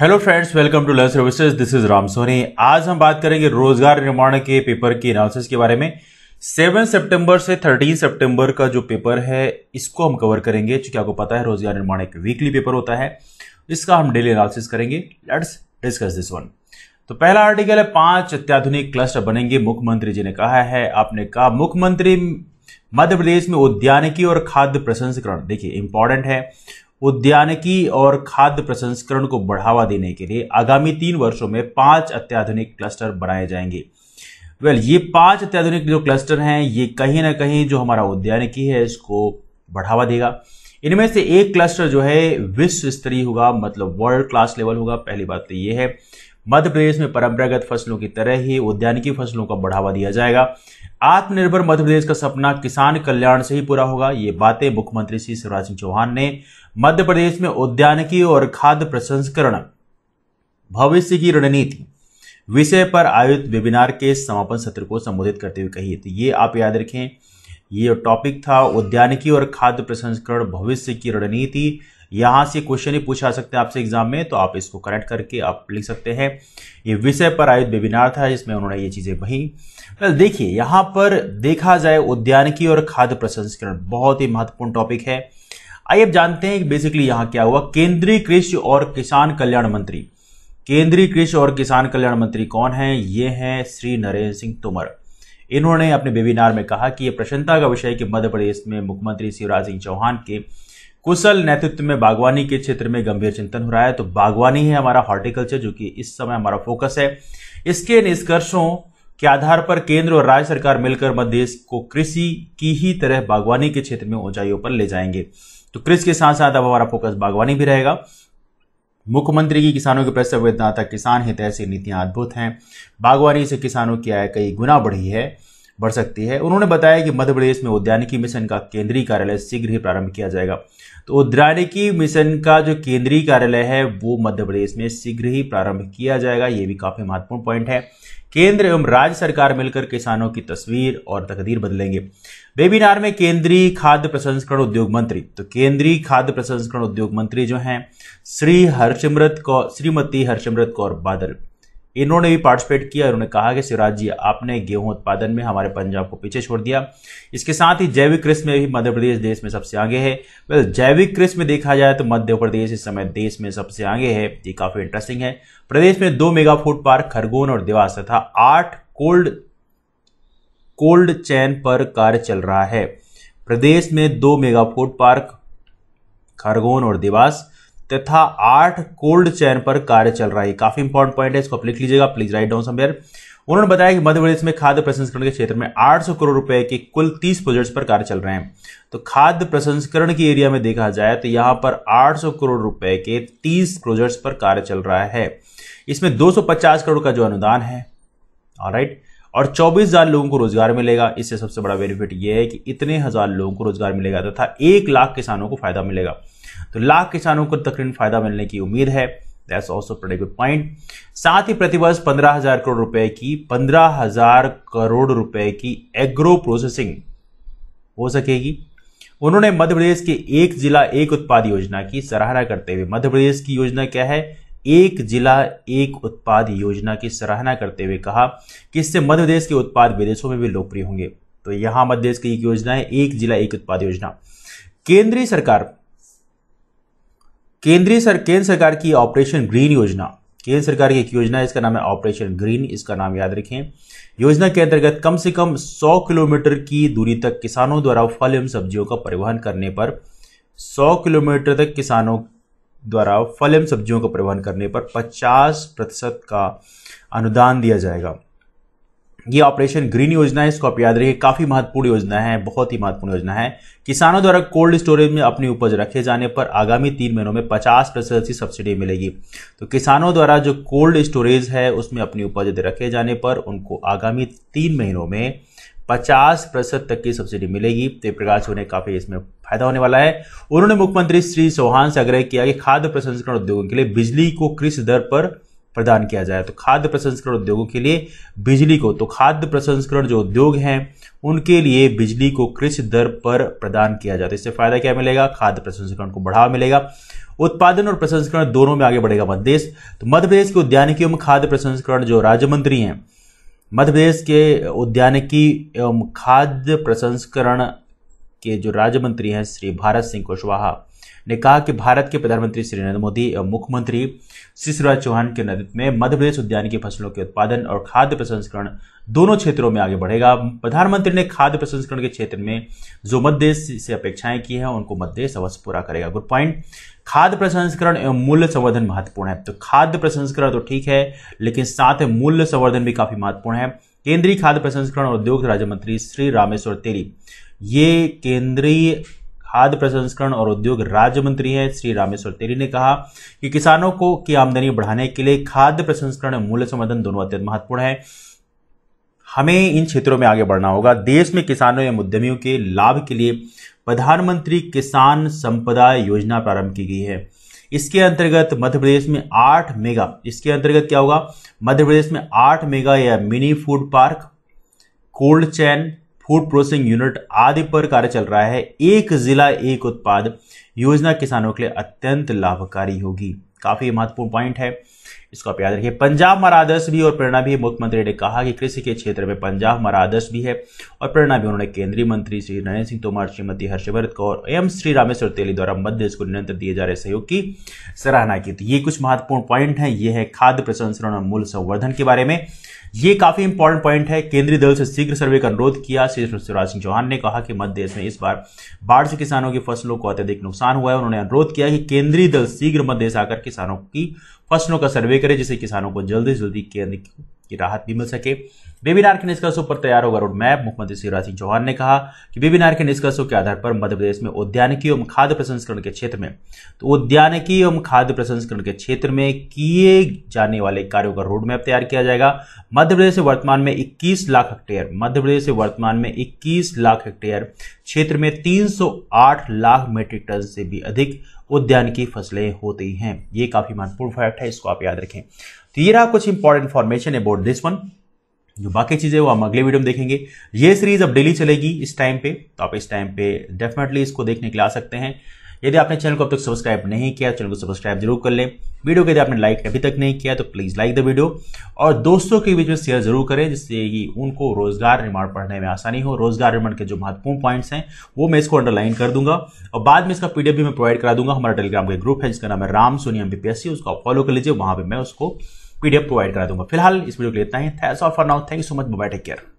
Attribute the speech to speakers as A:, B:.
A: hello friends welcome to learn services this is Ram Soni आज हम बात करेंगे रोजगार निर्माण के पेपर की एनालिसिस के बारे में सेवन सितंबर से थर्टीन सितंबर का जो पेपर है इसको हम कवर करेंगे क्योंकि आपको पता है रोजगार निर्माण एक वीकली पेपर होता है इसका हम डेली एनालिसिस करेंगे लेट्स डिस्कस दिस वन तो पहला आर्टिकल है पांच अत्याधुनिक क्लस्टर बनेंगे मुख्यमंत्री जी ने कहा है आपने कहा मुख्यमंत्री मध्य प्रदेश में उद्यानिकी और खाद्य प्रसंस्करण देखिए इंपॉर्टेंट है उद्यानिकी और खाद्य प्रसंस्करण को बढ़ावा देने के लिए आगामी तीन वर्षों में पांच अत्याधुनिक क्लस्टर बनाए जाएंगे वेल well, ये पांच अत्याधुनिक जो क्लस्टर हैं ये कहीं ना कहीं जो हमारा उद्यानिकी है इसको बढ़ावा देगा इनमें से एक क्लस्टर जो है विश्व स्तरीय होगा मतलब वर्ल्ड क्लास लेवल होगा पहली बात तो ये है मध्य प्रदेश में परंपरागत फसलों की तरह ही उद्यानिकी फसलों का बढ़ावा दिया जाएगा आत्मनिर्भर मध्य प्रदेश का सपना किसान कल्याण से ही पूरा होगा ये बातें मुख्यमंत्री श्री शिवराज सिंह चौहान ने मध्य प्रदेश में उद्यानिकी और खाद्य प्रसंस्करण भविष्य की रणनीति विषय पर आयोजित वेबिनार के समापन सत्र को संबोधित करते हुए कही तो ये आप याद रखें ये टॉपिक था उद्यानिकी और खाद्य प्रसंस्करण भविष्य की रणनीति यहाँ से क्वेश्चन ही पूछा सकते हैं आपसे एग्जाम में तो आप इसको करेक्ट करके आप लिख सकते हैं ये विषय पर आयोजित वेबिनार था जिसमें उन्होंने ये चीज़ें वहीं तो देखिए यहाँ पर देखा जाए उद्यानिकी और खाद्य प्रसंस्करण बहुत ही महत्वपूर्ण टॉपिक है आइए आप जानते हैं कि बेसिकली यहाँ क्या हुआ केंद्रीय कृषि और किसान कल्याण मंत्री केंद्रीय कृषि और किसान कल्याण मंत्री कौन है ये हैं श्री नरेंद्र सिंह तोमर इन्होंने अपने वेबिनार में कहा कि यह प्रसन्नता का विषय कि मध्य प्रदेश में मुख्यमंत्री शिवराज सिंह चौहान के कुशल नेतृत्व में बागवानी के क्षेत्र में गंभीर चिंतन हो रहा है तो बागवानी है हमारा हॉर्टिकल्चर जो कि इस समय हमारा फोकस है इसके निष्कर्षों के आधार पर केंद्र और राज्य सरकार मिलकर मध्य को कृषि की ही तरह बागवानी के क्षेत्र में ऊंचाइयों पर ले जाएंगे तो कृषि के साथ साथ अब हमारा फोकस बागवानी भी रहेगा मुख्यमंत्री की किसानों के प्रति संवेदनाता किसान हित ऐसी नीतियां अद्भुत हैं बागवानी से किसानों की आय कई गुना बढ़ी है बढ़ सकती है उन्होंने बताया कि मध्य प्रदेश में उद्यानिकी मिशन का केंद्रीय कार्यालय शीघ्र ही प्रारंभ किया जाएगा तो उद्यानिकी मिशन का जो केंद्रीय कार्यालय है वो मध्य प्रदेश में शीघ्र ही प्रारंभ किया जाएगा ये भी काफ़ी महत्वपूर्ण पॉइंट है केंद्र एवं राज्य सरकार मिलकर किसानों की तस्वीर और तकदीर बदलेंगे वेबिनार में केंद्रीय खाद्य प्रसंस्करण उद्योग मंत्री तो केंद्रीय खाद्य प्रसंस्करण उद्योग मंत्री जो हैं श्री हरसिमरत कौर श्रीमती हरसिमरत कौर बादल इन्होंने भी पार्टिसिपेट किया उन्होंने कहा कि शिवराज जी आपने गेहूं उत्पादन में हमारे पंजाब को पीछे छोड़ दिया इसके साथ ही जैविक कृषि में भी मध्य प्रदेश देश में सबसे आगे है वेल जैविक कृषि में देखा जाए तो मध्य प्रदेश इस समय देश में सबसे आगे है ये काफ़ी इंटरेस्टिंग है प्रदेश में दो मेगा फूड पार्क खरगोन और देवास तथा आठ कोल्ड कोल्ड चैन पर कार्य चल रहा है प्रदेश में दो मेगा फूड पार्क खरगोन और देवास तथा आठ कोल्ड चैन पर कार्य चल रहा है काफी इंपॉर्टेंट पॉइंट है इसको आप लिख लीजिएगा प्लीज राइट डाउन समवेयर उन्होंने बताया कि मध्य प्रदेश में खाद्य प्रसंस्करण के क्षेत्र में 800 करोड़ रुपए के कुल 30 प्रोजेक्ट्स पर कार्य चल रहे हैं तो खाद्य प्रसंस्करण के एरिया में देखा जाए तो यहां पर 800 करोड़ रुपए के 30 प्रोजेक्ट्स पर कार्य चल रहा है इसमें 250 करोड़ का जो अनुदान है राइट और चौबीस हजार लोगों को रोजगार मिलेगा इससे सबसे बड़ा बेनिफिट यह है कि इतने हजार लोगों को रोजगार मिलेगा तथा एक लाख किसानों को फायदा मिलेगा तो लाख किसानों को तकरीबन फायदा मिलने की उम्मीद है दैट्स ऑल्सो गुड पॉइंट साथ ही प्रतिवर्ष पंद्रह हजार करोड़ रुपए की पंद्रह हजार करोड़ रुपए की एग्रो प्रोसेसिंग हो सकेगी उन्होंने मध्य प्रदेश के एक जिला एक उत्पाद योजना की सराहना करते हुए मध्य प्रदेश की योजना क्या है एक जिला एक उत्पाद योजना की सराहना करते हुए कहा कि इससे मध्य प्रदेश के उत्पाद विदेशों में भी लोकप्रिय होंगे तो यहां मध्य प्रदेश की एक योजना है एक जिला एक उत्पाद योजना केंद्रीय सरकार केंद्रीय सर केंद्र सरकार की ऑपरेशन ग्रीन योजना केंद्र सरकार की एक योजना है इसका नाम है ऑपरेशन ग्रीन इसका नाम याद रखें योजना के अंतर्गत कम से कम 100 किलोमीटर की दूरी तक किसानों द्वारा फल एवं सब्जियों का परिवहन करने पर 100 किलोमीटर तक किसानों द्वारा फल एवं सब्जियों का परिवहन करने पर 50 प्रतिशत का अनुदान दिया जाएगा ये ऑपरेशन ग्रीन योजना है इसको आप याद रखिए काफी महत्वपूर्ण योजना है बहुत ही महत्वपूर्ण योजना है किसानों द्वारा कोल्ड स्टोरेज में अपनी उपज रखे जाने पर आगामी तीन महीनों में पचास प्रतिशत की सब्सिडी मिलेगी तो किसानों द्वारा जो कोल्ड स्टोरेज है उसमें अपनी उपज रखे जाने पर उनको आगामी तीन महीनों में पचास प्रतिशत तक की सब्सिडी मिलेगी तो प्रकार से उन्हें काफी इसमें फायदा होने वाला है उन्होंने मुख्यमंत्री श्री चौहान से आग्रह किया कि खाद्य प्रसंस्करण उद्योगों के लिए बिजली को कृषि दर पर प्रदान किया जाए तो खाद्य प्रसंस्करण उद्योगों के लिए बिजली को तो खाद्य प्रसंस्करण जो उद्योग हैं उनके लिए बिजली को कृषि दर पर प्रदान किया जाए है इससे फायदा क्या मिलेगा खाद्य प्रसंस्करण को बढ़ावा मिलेगा उत्पादन और प्रसंस्करण दोनों में आगे बढ़ेगा मध्य प्रदेश तो मध्य प्रदेश के उद्यानिकी एवं खाद्य प्रसंस्करण जो राज्य मंत्री हैं मध्य प्रदेश के उद्यानिकी एवं खाद्य प्रसंस्करण के जो राज्य मंत्री हैं श्री भारत सिंह कुशवाहा ने कहा कि भारत के प्रधानमंत्री श्री नरेंद्र मोदी एवं मुख्यमंत्री श्री शिवराज चौहान के नेतृत्व में मध्य प्रदेश उद्यान की फसलों के उत्पादन और खाद्य प्रसंस्करण दोनों क्षेत्रों में आगे बढ़ेगा प्रधानमंत्री ने खाद्य प्रसंस्करण के क्षेत्र में जो मध्य से अपेक्षाएं की है उनको मध्य अवश्य पूरा करेगा गुड पॉइंट खाद्य प्रसंस्करण एवं मूल्य संवर्धन महत्वपूर्ण है तो खाद्य प्रसंस्करण तो ठीक है लेकिन साथ ही मूल्य संवर्धन भी काफी महत्वपूर्ण है केंद्रीय खाद्य प्रसंस्करण और उद्योग राज्य मंत्री श्री रामेश्वर तेरी ये केंद्रीय खाद्य प्रसंस्करण और उद्योग राज्य मंत्री हैं श्री रामेश्वर तेरी ने कहा कि किसानों को की आमदनी बढ़ाने के लिए खाद्य प्रसंस्करण और मूल्य संवर्धन दोनों अत्यंत महत्वपूर्ण है हमें इन क्षेत्रों में आगे बढ़ना होगा देश में किसानों एवं उद्यमियों के लाभ के लिए प्रधानमंत्री किसान संपदा योजना प्रारंभ की गई है इसके अंतर्गत मध्य प्रदेश में आठ मेगा इसके अंतर्गत क्या होगा मध्य प्रदेश में आठ मेगा या mini food park cold chain food processing unit आदि पर कार्य चल रहा है एक जिला एक उत्पाद योजना किसानों के लिए अत्यंत लाभकारी होगी काफी महत्वपूर्ण पॉइंट है इसको आप याद रखिए पंजाब मरादर्श आदर्श भी और प्रेरणा भी मुख्यमंत्री ने कहा कि कृषि के क्षेत्र में पंजाब मरादर्श आदर्श भी है और प्रेरणा भी उन्होंने केंद्रीय मंत्री श्री नरेंद्र सिंह तोमर श्रीमती हर्षवर्धन कौर एवं श्री रामेश्वर तेली द्वारा मध्य इसको निरंतर दिए जा रहे सहयोग की सराहना की तो ये कुछ महत्वपूर्ण पॉइंट है ये है खाद्य प्रसंस्करण और मूल्य संवर्धन के बारे में ये काफी इंपॉर्टेंट पॉइंट है केंद्रीय दल से शीघ्र सर्वे का अनुरोध किया शिवराज सिंह चौहान ने कहा कि मध्य देश में इस बार बाढ़ से किसानों की फसलों को अत्यधिक नुकसान हुआ है उन्होंने अनुरोध किया कि केंद्रीय दल शीघ्र मध्य देश आकर किसानों की फसलों का सर्वे करे जिससे किसानों को जल्दी से जल्दी केंद्र की राहत भी मिल सके वेबिनार के निष्कर्षों पर तैयार होगा रोड मैप मुख्यमंत्री शिवराज सिंह चौहान ने कहा कि वेबिनार के निष्कर्षों के आधार पर मध्य प्रदेश में उद्यानिकी एवं खाद्य प्रसंस्करण के क्षेत्र में तो उद्यानिकी एवं खाद्य प्रसंस्करण के क्षेत्र में किए जाने वाले कार्यों का रोड मैप तैयार किया जाएगा मध्य प्रदेश से वर्तमान में इक्कीस लाख हेक्टेयर मध्य प्रदेश से वर्तमान में इक्कीस लाख हेक्टेयर क्षेत्र में तीन लाख मेट्रिक टन से भी अधिक उद्यान की फसलें होती हैं ये काफ़ी महत्वपूर्ण फैक्ट है इसको आप याद रखें तो ये रहा कुछ important information about this one जो बाकी चीज़ें वो हम अगले वीडियो में देखेंगे ये सीरीज अब डेली चलेगी इस टाइम पे तो आप इस टाइम पे डेफिनेटली इसको देखने के लिए आ सकते हैं यदि आपने चैनल को अब तक सब्सक्राइब नहीं किया चैनल को सब्सक्राइब जरूर कर लें वीडियो को यदि आपने लाइक अभी तक नहीं किया तो प्लीज़ लाइक द वीडियो और दोस्तों के बीच में शेयर जरूर करें जिससे कि उनको रोजगार निर्माण पढ़ने में आसानी हो रोजगार निर्माण के जो महत्वपूर्ण पॉइंट्स हैं वो मैं इसको अंडरलाइन कर दूंगा और बाद में इसका पीडीएफ भी मैं प्रोवाइड करा दूंगा हमारा टेलीग्राम का ग्रुप है जिसका नाम है राम सोनी बीपीएससी उसको फॉलो कर लीजिए वहां पर मैं उसको पीडीएफ प्रोवाइड करा दूंगा फिलहाल इस वीडियो के लिए इतना ही thanks all for now thank you so much bye take care